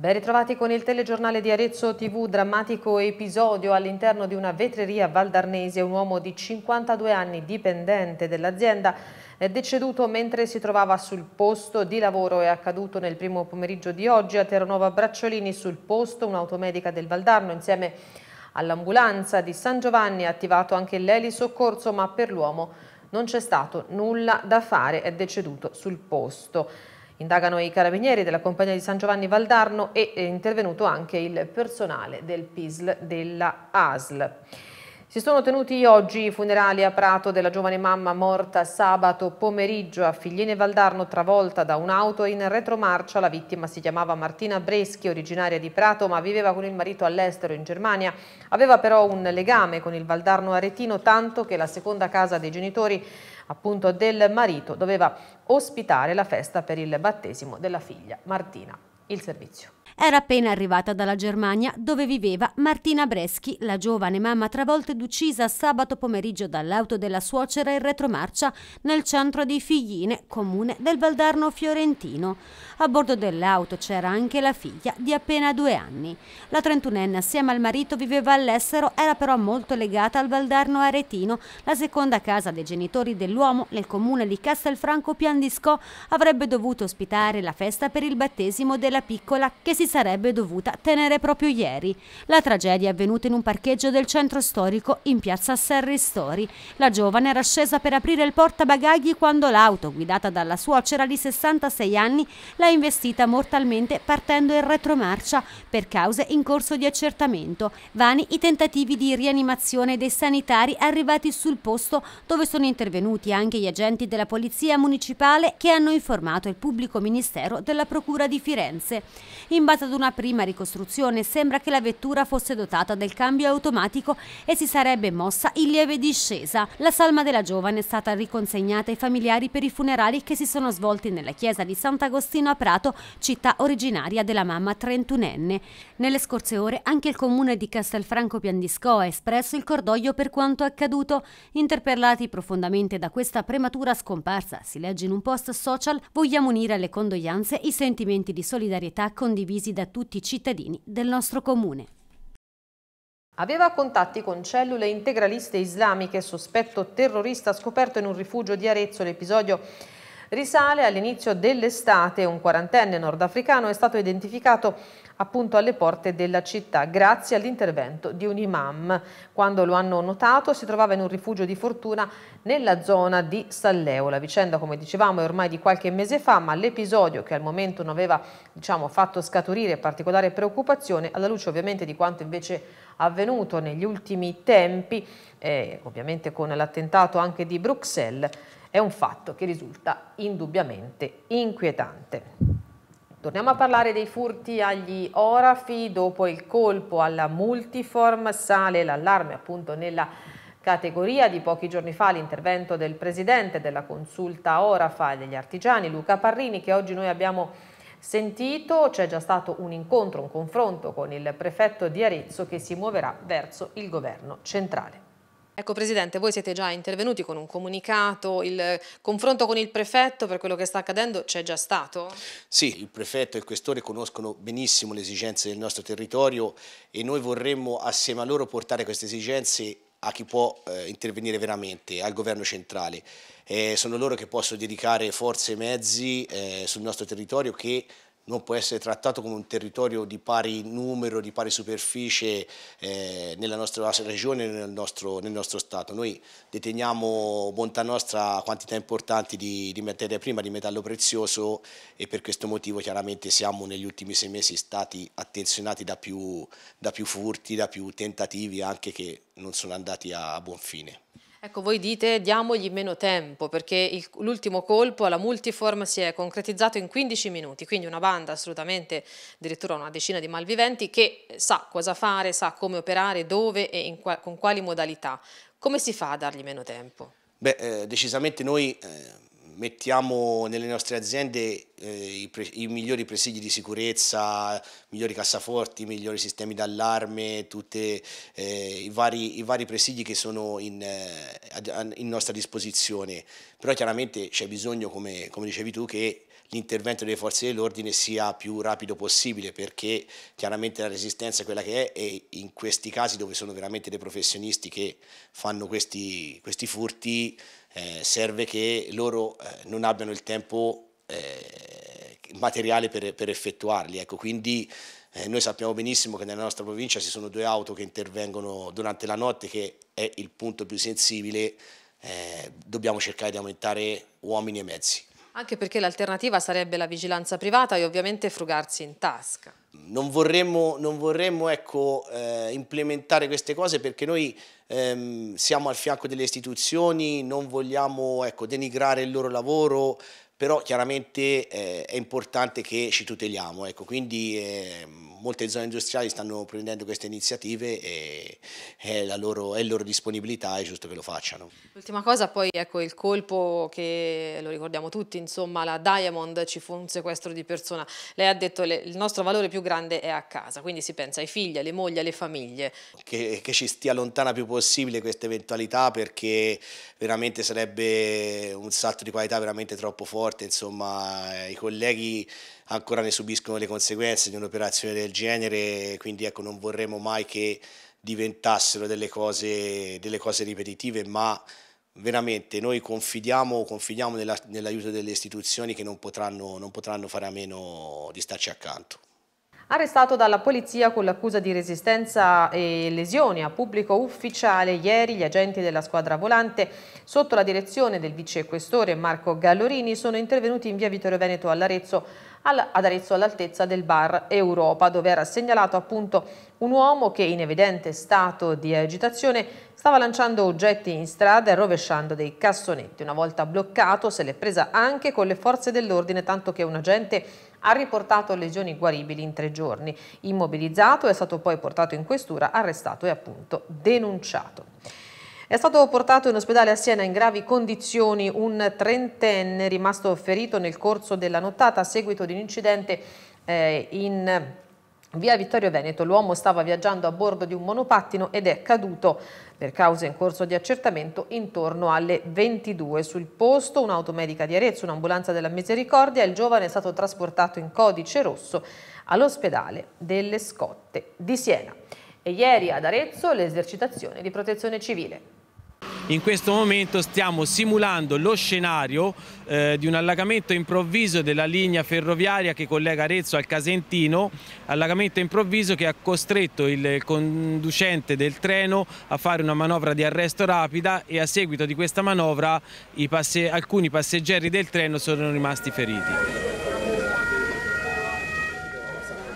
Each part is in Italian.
Ben ritrovati con il telegiornale di Arezzo TV, drammatico episodio all'interno di una vetreria valdarnese, un uomo di 52 anni dipendente dell'azienda è deceduto mentre si trovava sul posto di lavoro, è accaduto nel primo pomeriggio di oggi a Terranova Bracciolini sul posto, un'automedica del Valdarno insieme all'ambulanza di San Giovanni ha attivato anche l'elisoccorso ma per l'uomo non c'è stato nulla da fare, è deceduto sul posto. Indagano i carabinieri della compagnia di San Giovanni Valdarno e è eh, intervenuto anche il personale del PISL della ASL. Si sono tenuti oggi i funerali a Prato della giovane mamma morta sabato pomeriggio a Figliene Valdarno travolta da un'auto in retromarcia. La vittima si chiamava Martina Breschi, originaria di Prato, ma viveva con il marito all'estero in Germania. Aveva però un legame con il Valdarno aretino tanto che la seconda casa dei genitori appunto del marito doveva ospitare la festa per il battesimo della figlia Martina. Il servizio. Era appena arrivata dalla Germania dove viveva Martina Breschi, la giovane mamma travolta ed uccisa sabato pomeriggio dall'auto della suocera in retromarcia nel centro di Figline, comune del Valdarno fiorentino. A bordo dell'auto c'era anche la figlia di appena due anni. La 31enne assieme al marito viveva all'estero, era però molto legata al Valdarno aretino, la seconda casa dei genitori dell'uomo nel comune di Castelfranco Piandiscò, avrebbe dovuto ospitare la festa per il battesimo della piccola che si sarebbe dovuta tenere proprio ieri. La tragedia è avvenuta in un parcheggio del centro storico in piazza Serri Story. La giovane era scesa per aprire il portabagagli quando l'auto, guidata dalla suocera di 66 anni, l'ha investita mortalmente partendo in retromarcia per cause in corso di accertamento. Vani i tentativi di rianimazione dei sanitari arrivati sul posto dove sono intervenuti anche gli agenti della polizia municipale che hanno informato il pubblico ministero della procura di Firenze. In base Passata ad una prima ricostruzione, sembra che la vettura fosse dotata del cambio automatico e si sarebbe mossa in lieve discesa. La salma della giovane è stata riconsegnata ai familiari per i funerali che si sono svolti nella chiesa di Sant'Agostino a Prato, città originaria della mamma trentunenne. Nelle scorse ore anche il comune di Castelfranco Piandisco ha espresso il cordoglio per quanto accaduto. Interpellati profondamente da questa prematura scomparsa, si legge in un post social, vogliamo unire alle condoglianze i sentimenti di solidarietà condivisi condivisi da tutti i cittadini del nostro comune. Aveva contatti con cellule integraliste islamiche, sospetto terrorista scoperto in un rifugio di Arezzo. L'episodio risale all'inizio dell'estate. Un quarantenne nordafricano è stato identificato appunto alle porte della città grazie all'intervento di un imam. Quando lo hanno notato si trovava in un rifugio di fortuna nella zona di Salleo. La vicenda come dicevamo è ormai di qualche mese fa ma l'episodio che al momento non aveva diciamo, fatto scaturire particolare preoccupazione alla luce ovviamente di quanto invece avvenuto negli ultimi tempi eh, ovviamente con l'attentato anche di Bruxelles è un fatto che risulta indubbiamente inquietante. Torniamo a parlare dei furti agli orafi, dopo il colpo alla multiform sale l'allarme appunto nella categoria di pochi giorni fa l'intervento del presidente della consulta Orafa e degli artigiani Luca Parrini che oggi noi abbiamo sentito, c'è già stato un incontro, un confronto con il prefetto di Arezzo che si muoverà verso il governo centrale. Ecco Presidente, voi siete già intervenuti con un comunicato, il confronto con il prefetto per quello che sta accadendo c'è già stato? Sì, il prefetto e il questore conoscono benissimo le esigenze del nostro territorio e noi vorremmo assieme a loro portare queste esigenze a chi può eh, intervenire veramente, al governo centrale. Eh, sono loro che possono dedicare forze e mezzi eh, sul nostro territorio che non può essere trattato come un territorio di pari numero, di pari superficie eh, nella nostra regione e nel nostro, nel nostro Stato. Noi deteniamo bontà nostra quantità importanti di, di, materia prima, di metallo prezioso e per questo motivo chiaramente siamo negli ultimi sei mesi stati attenzionati da più, da più furti, da più tentativi anche che non sono andati a buon fine. Ecco, voi dite diamogli meno tempo perché l'ultimo colpo alla multiform si è concretizzato in 15 minuti, quindi una banda assolutamente addirittura una decina di malviventi che sa cosa fare, sa come operare, dove e qua, con quali modalità. Come si fa a dargli meno tempo? Beh, eh, decisamente noi... Eh mettiamo nelle nostre aziende eh, i, i, migliori presidi di sicurezza, migliori cassaforti, migliori sistemi d'allarme, tutti eh, i, vari, i, vari, presidi che sono in, eh, in nostra disposizione, però chiaramente c'è bisogno, come, come dicevi tu, che l'intervento delle forze dell'ordine sia più rapido possibile perché chiaramente la resistenza è quella che è e in questi casi dove sono veramente dei professionisti che fanno questi, questi furti eh, serve che loro eh, non abbiano il tempo eh, materiale per, per effettuarli. Ecco, quindi eh, noi sappiamo benissimo che nella nostra provincia ci sono due auto che intervengono durante la notte che è il punto più sensibile, eh, dobbiamo cercare di aumentare uomini e mezzi. Anche perché l'alternativa sarebbe la vigilanza privata e ovviamente frugarsi in tasca. Non vorremmo, non vorremmo ecco, eh, implementare queste cose perché noi ehm, siamo al fianco delle istituzioni, non vogliamo ecco, denigrare il loro lavoro, però chiaramente eh, è importante che ci tuteliamo, ecco, quindi eh, molte zone industriali stanno prendendo queste iniziative e è la loro, è loro disponibilità, è giusto che lo facciano. L'ultima cosa poi ecco il colpo che lo ricordiamo tutti, insomma la Diamond ci fu un sequestro di persona, lei ha detto che il nostro valore più grande è a casa, quindi si pensa ai figli, alle mogli, alle famiglie. Che, che ci stia lontana più possibile questa eventualità perché veramente sarebbe un salto di qualità veramente troppo forte morte, insomma i colleghi ancora ne subiscono le conseguenze di un'operazione del genere, quindi ecco, non vorremmo mai che diventassero delle cose, delle cose ripetitive, ma veramente noi confidiamo, confidiamo nell'aiuto delle istituzioni che non potranno, non potranno fare a meno di starci accanto arrestato dalla polizia con l'accusa di resistenza e lesioni a pubblico ufficiale. Ieri gli agenti della squadra volante, sotto la direzione del vicequestore Marco Gallorini, sono intervenuti in via Vittorio Veneto all'Arezzo ad Arezzo all'altezza del bar Europa, dove era segnalato appunto un uomo che in evidente stato di agitazione stava lanciando oggetti in strada e rovesciando dei cassonetti. Una volta bloccato se l'è presa anche con le forze dell'ordine, tanto che un agente ha riportato lesioni guaribili in tre giorni. Immobilizzato è stato poi portato in questura, arrestato e appunto denunciato. È stato portato in ospedale a Siena in gravi condizioni un trentenne rimasto ferito nel corso della nottata a seguito di un incidente eh, in Via Vittorio Veneto, l'uomo stava viaggiando a bordo di un monopattino ed è caduto per cause in corso di accertamento intorno alle 22. Sul posto un'automedica di Arezzo, un'ambulanza della Misericordia, il giovane è stato trasportato in codice rosso all'ospedale delle Scotte di Siena. E ieri ad Arezzo l'esercitazione di protezione civile. In questo momento stiamo simulando lo scenario eh, di un allagamento improvviso della linea ferroviaria che collega Arezzo al Casentino, allagamento improvviso che ha costretto il conducente del treno a fare una manovra di arresto rapida e a seguito di questa manovra passe alcuni passeggeri del treno sono rimasti feriti.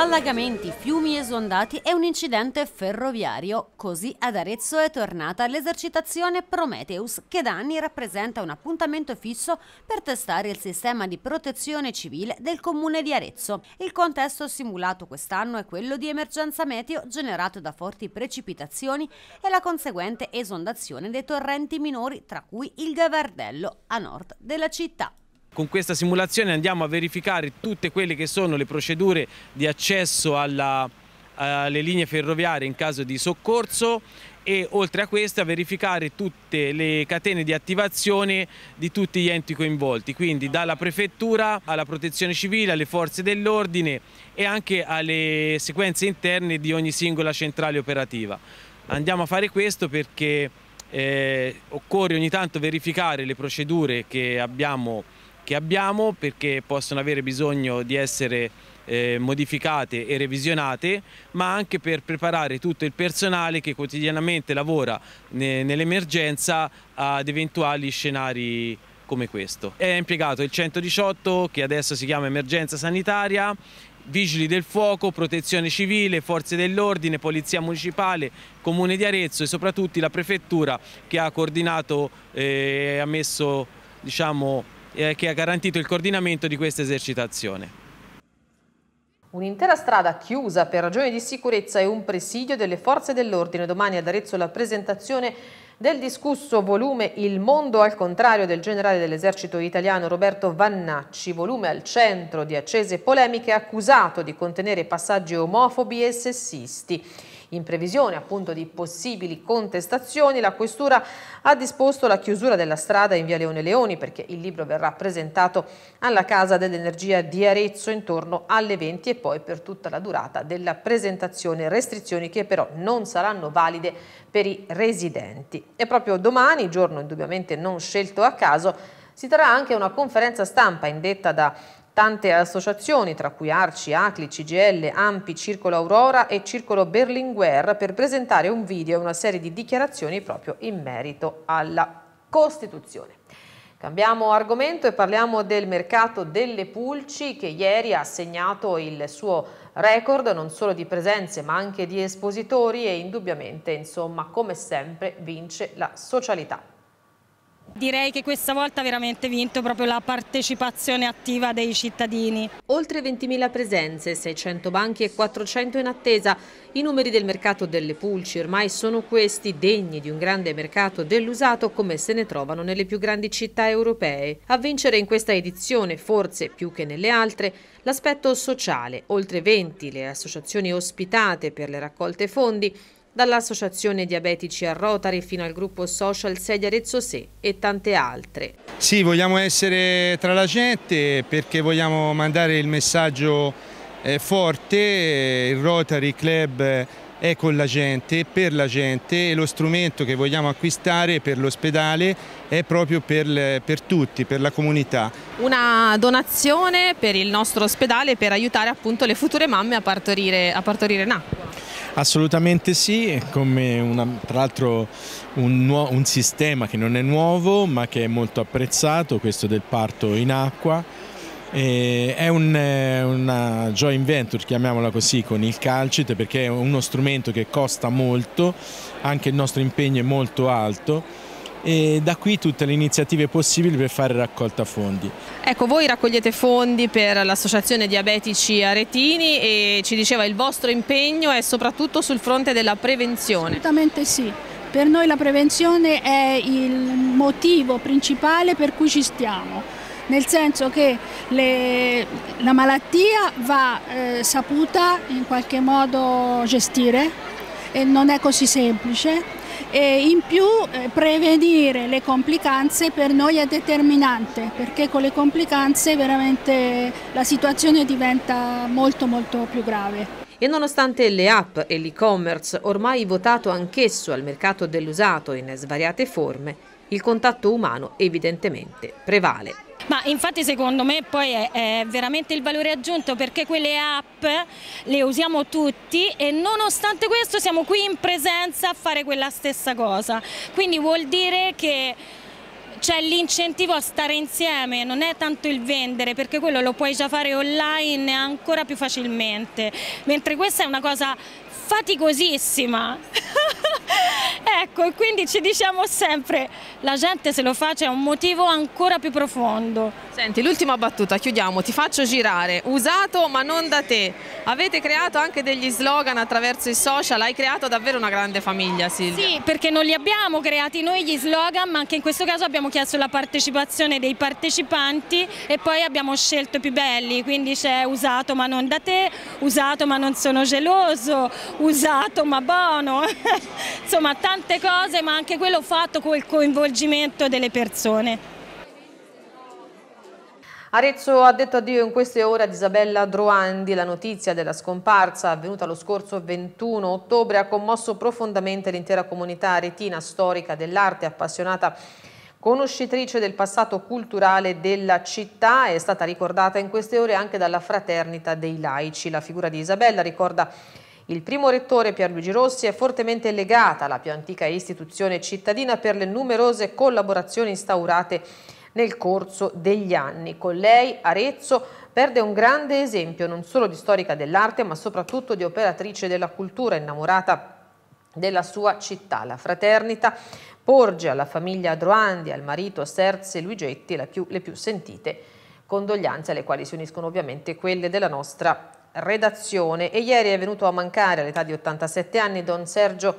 Allagamenti, fiumi esondati e un incidente ferroviario. Così ad Arezzo è tornata l'esercitazione Prometheus, che da anni rappresenta un appuntamento fisso per testare il sistema di protezione civile del comune di Arezzo. Il contesto simulato quest'anno è quello di emergenza meteo generato da forti precipitazioni e la conseguente esondazione dei torrenti minori, tra cui il Gavardello, a nord della città. Con questa simulazione andiamo a verificare tutte quelle che sono le procedure di accesso alla, alle linee ferroviarie in caso di soccorso e oltre a a verificare tutte le catene di attivazione di tutti gli enti coinvolti, quindi dalla prefettura alla protezione civile, alle forze dell'ordine e anche alle sequenze interne di ogni singola centrale operativa. Andiamo a fare questo perché eh, occorre ogni tanto verificare le procedure che abbiamo che abbiamo perché possono avere bisogno di essere eh, modificate e revisionate, ma anche per preparare tutto il personale che quotidianamente lavora ne, nell'emergenza ad eventuali scenari come questo. È impiegato il 118 che adesso si chiama emergenza sanitaria, vigili del fuoco, protezione civile, forze dell'ordine, polizia municipale, comune di Arezzo e soprattutto la prefettura che ha coordinato eh, e eh, ha messo diciamo, eh, che ha garantito il coordinamento di questa esercitazione. Un'intera strada chiusa per ragioni di sicurezza e un presidio delle forze dell'ordine. Domani ad Arezzo la presentazione del discusso volume Il mondo al contrario del generale dell'esercito italiano Roberto Vannacci, volume al centro di accese polemiche accusato di contenere passaggi omofobi e sessisti. In previsione appunto di possibili contestazioni, la Questura ha disposto la chiusura della strada in via Leone Leoni perché il libro verrà presentato alla Casa dell'Energia di Arezzo intorno alle 20 e poi per tutta la durata della presentazione, restrizioni che però non saranno valide per i residenti. E proprio domani, giorno indubbiamente non scelto a caso, si terrà anche una conferenza stampa indetta da Tante associazioni, tra cui Arci, Acli, CGL, Ampi, Circolo Aurora e Circolo Berlinguer, per presentare un video e una serie di dichiarazioni proprio in merito alla Costituzione. Cambiamo argomento e parliamo del mercato delle pulci che ieri ha segnato il suo record non solo di presenze ma anche di espositori e indubbiamente insomma come sempre vince la socialità. Direi che questa volta ha veramente vinto proprio la partecipazione attiva dei cittadini. Oltre 20.000 presenze, 600 banchi e 400 in attesa. I numeri del mercato delle pulci ormai sono questi, degni di un grande mercato dell'usato come se ne trovano nelle più grandi città europee. A vincere in questa edizione, forse più che nelle altre, l'aspetto sociale. Oltre 20 le associazioni ospitate per le raccolte fondi, dall'Associazione Diabetici a Rotary fino al gruppo social 6 di Arezzo Se e tante altre. Sì, vogliamo essere tra la gente perché vogliamo mandare il messaggio eh, forte, il Rotary Club eh, è con la gente, per la gente e lo strumento che vogliamo acquistare per l'ospedale è proprio per, per, tutti, per la comunità. Una donazione per il nostro ospedale per aiutare appunto le future mamme a partorire, a partorire in acqua. Assolutamente sì, come una, tra l'altro un, un sistema che non è nuovo ma che è molto apprezzato, questo del parto in acqua. Eh, è un, eh, una joint venture, chiamiamola così, con il calcite perché è uno strumento che costa molto, anche il nostro impegno è molto alto e da qui tutte le iniziative possibili per fare raccolta fondi. Ecco, voi raccogliete fondi per l'Associazione Diabetici Aretini e ci diceva il vostro impegno è soprattutto sul fronte della prevenzione. Assolutamente sì. Per noi la prevenzione è il motivo principale per cui ci stiamo, nel senso che le, la malattia va eh, saputa in qualche modo gestire e non è così semplice e in più eh, prevenire le complicanze per noi è determinante perché con le complicanze veramente la situazione diventa molto molto più grave. E nonostante le app e l'e-commerce ormai votato anch'esso al mercato dell'usato in svariate forme, il contatto umano evidentemente prevale. Ma infatti secondo me poi è, è veramente il valore aggiunto perché quelle app le usiamo tutti e nonostante questo siamo qui in presenza a fare quella stessa cosa. Quindi vuol dire che c'è l'incentivo a stare insieme, non è tanto il vendere, perché quello lo puoi già fare online ancora più facilmente, mentre questa è una cosa faticosissima Ecco, e quindi ci diciamo sempre, la gente se lo fa c'è un motivo ancora più profondo. Senti, l'ultima battuta, chiudiamo, ti faccio girare, usato ma non da te. Avete creato anche degli slogan attraverso i social, hai creato davvero una grande famiglia Silvia. Sì, perché non li abbiamo creati noi gli slogan, ma anche in questo caso abbiamo chiesto la partecipazione dei partecipanti e poi abbiamo scelto i più belli, quindi c'è usato ma non da te, usato ma non sono geloso, usato ma buono, insomma tanti tante cose, ma anche quello fatto col coinvolgimento delle persone. Arezzo ha detto addio in queste ore ad Isabella Droandi. La notizia della scomparsa avvenuta lo scorso 21 ottobre ha commosso profondamente l'intera comunità aretina storica dell'arte appassionata Conoscitrice del passato culturale della città, è stata ricordata in queste ore anche dalla Fraternita dei Laici. La figura di Isabella ricorda il primo rettore Pierluigi Rossi è fortemente legata alla più antica istituzione cittadina per le numerose collaborazioni instaurate nel corso degli anni. Con lei Arezzo perde un grande esempio non solo di storica dell'arte ma soprattutto di operatrice della cultura innamorata della sua città. La fraternita porge alla famiglia Droandi, al marito Serse Luigetti più, le più sentite condoglianze alle quali si uniscono ovviamente quelle della nostra redazione e ieri è venuto a mancare all'età di 87 anni Don Sergio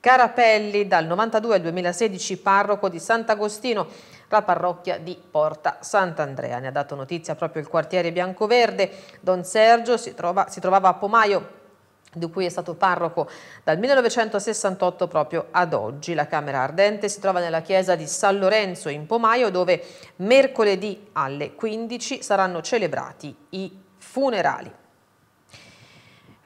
Carapelli, dal 92 al 2016 parroco di Sant'Agostino, la parrocchia di Porta Sant'Andrea. Ne ha dato notizia proprio il quartiere Biancoverde. Don Sergio si, trova, si trovava a Pomaio di cui è stato parroco dal 1968 proprio ad oggi. La Camera Ardente si trova nella chiesa di San Lorenzo in Pomaio dove mercoledì alle 15 saranno celebrati i funerali.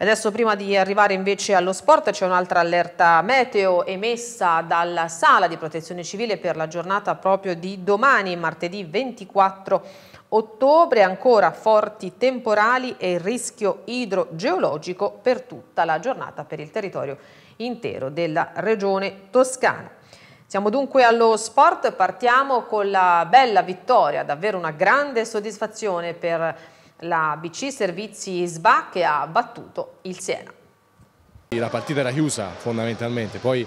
Adesso prima di arrivare invece allo sport c'è un'altra allerta meteo emessa dalla Sala di Protezione Civile per la giornata proprio di domani, martedì 24 ottobre, ancora forti temporali e rischio idrogeologico per tutta la giornata per il territorio intero della regione toscana. Siamo dunque allo sport, partiamo con la bella vittoria, davvero una grande soddisfazione per la BC Servizi SBA che ha battuto il Siena. La partita era chiusa fondamentalmente, poi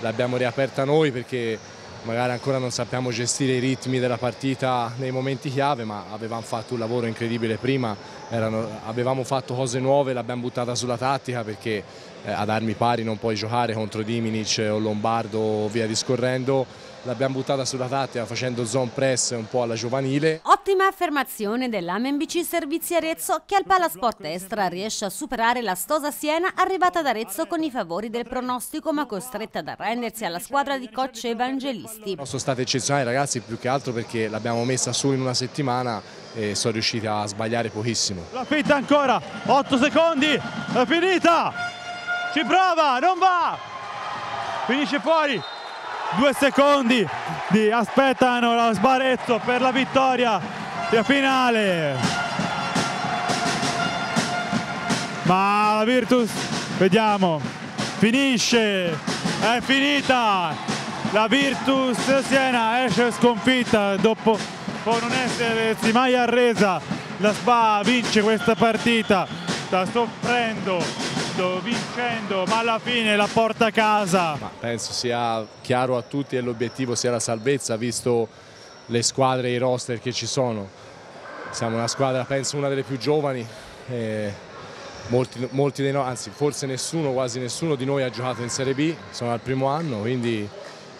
l'abbiamo riaperta noi perché magari ancora non sappiamo gestire i ritmi della partita nei momenti chiave, ma avevamo fatto un lavoro incredibile prima, erano, avevamo fatto cose nuove, l'abbiamo buttata sulla tattica perché eh, ad armi pari non puoi giocare contro Diminic o Lombardo o via discorrendo l'abbiamo buttata sulla tattica facendo zone press un po' alla giovanile. Ottima affermazione dell'AMBC Servizi Arezzo che al Palasport Estra riesce a superare la Stosa Siena arrivata ad Arezzo con i favori del pronostico ma costretta ad arrendersi alla squadra di coach Evangelisti. Sono state eccezionali ragazzi più che altro perché l'abbiamo messa solo in una settimana e sono riusciti a sbagliare pochissimo. La fitta ancora, 8 secondi, è finita, ci prova, non va, finisce fuori, due secondi di aspettano la Sbarezzo per la vittoria finale ma la Virtus vediamo finisce è finita la Virtus Siena esce sconfitta dopo con un essere si mai arresa la Spa vince questa partita sta soffrendo vincendo, vincendo, ma alla fine la porta a casa. Ma penso sia chiaro a tutti e l'obiettivo sia la salvezza, visto le squadre e i roster che ci sono. Siamo una squadra, penso, una delle più giovani. Molti, molti, dei noi, anzi forse nessuno, quasi nessuno di noi ha giocato in Serie B, sono al primo anno, quindi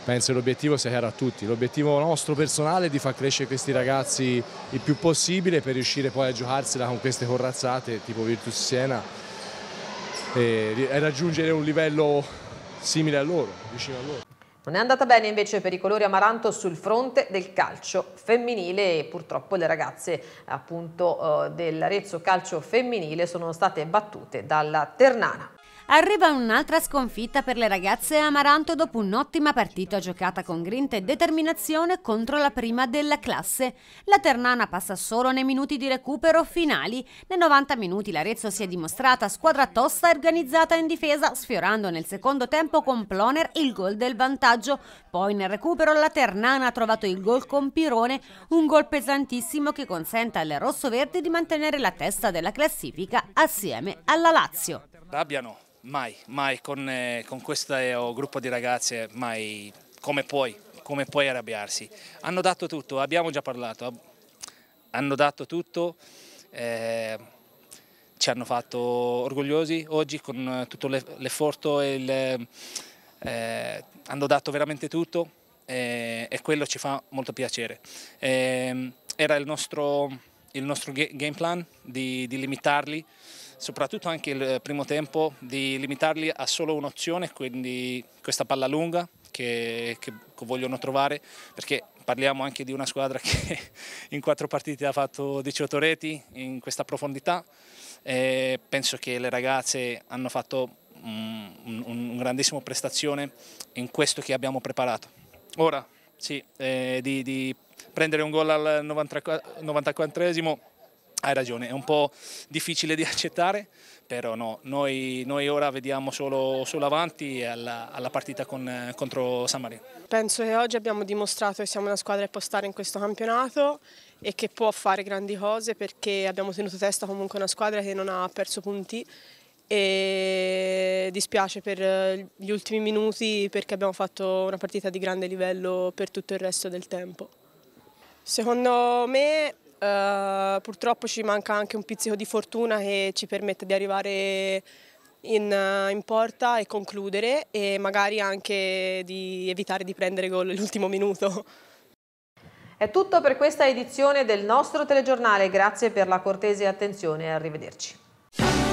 penso che l'obiettivo sia chiaro a tutti. L'obiettivo nostro personale è di far crescere questi ragazzi il più possibile per riuscire poi a giocarsela con queste corrazzate tipo Virtus Siena e, raggiungere un livello simile a loro, vicino a loro. Non è andata bene invece per i colori amaranto sul fronte del calcio femminile e purtroppo le ragazze appunto eh, dell'Arezzo calcio femminile sono state battute dalla Ternana. Arriva un'altra sconfitta per le ragazze Amaranto dopo un'ottima partita giocata con grinta e determinazione contro la prima della classe. La Ternana passa solo nei minuti di recupero finali. Nei 90 minuti l'Arezzo si è dimostrata squadra tosta e organizzata in difesa, sfiorando nel secondo tempo con Ploner il gol del vantaggio. Poi nel recupero la Ternana ha trovato il gol con Pirone, un gol pesantissimo che consente alle rossoverdi di mantenere la testa della classifica assieme alla Lazio. Abbiano Mai, mai con, eh, con questo eh, gruppo di ragazze, mai come puoi, come puoi arrabbiarsi. Hanno dato tutto, abbiamo già parlato, hanno dato tutto, eh, ci hanno fatto orgogliosi oggi con eh, tutto l'efforto, le eh, hanno dato veramente tutto eh, e quello ci fa molto piacere. Eh, era il nostro, il nostro game plan di, di limitarli soprattutto anche il eh, primo tempo, di limitarli a solo un'opzione, quindi questa palla lunga che, che vogliono trovare, perché parliamo anche di una squadra che in quattro partite ha fatto 18 reti in questa profondità. E penso che le ragazze hanno fatto mm, un, un grandissimo prestazione in questo che abbiamo preparato. Ora, sì, eh, di, di prendere un gol al 94esimo hai ragione, è un po' difficile di accettare, però no, noi, noi ora vediamo solo, solo avanti alla, alla partita con, contro San Marino. Penso che oggi abbiamo dimostrato che siamo una squadra che può stare in questo campionato e che può fare grandi cose perché abbiamo tenuto testa comunque una squadra che non ha perso punti e dispiace per eh, gli ultimi minuti perché abbiamo fatto una partita di grande livello per tutto il resto del tempo. Secondo me Uh, purtroppo ci manca anche un pizzico di fortuna che ci permette di arrivare in, eh, in porta e concludere e magari anche di evitare di prendere gol all'ultimo minuto. È tutto per questa edizione del nostro telegiornale, grazie per la cortese attenzione e arrivederci.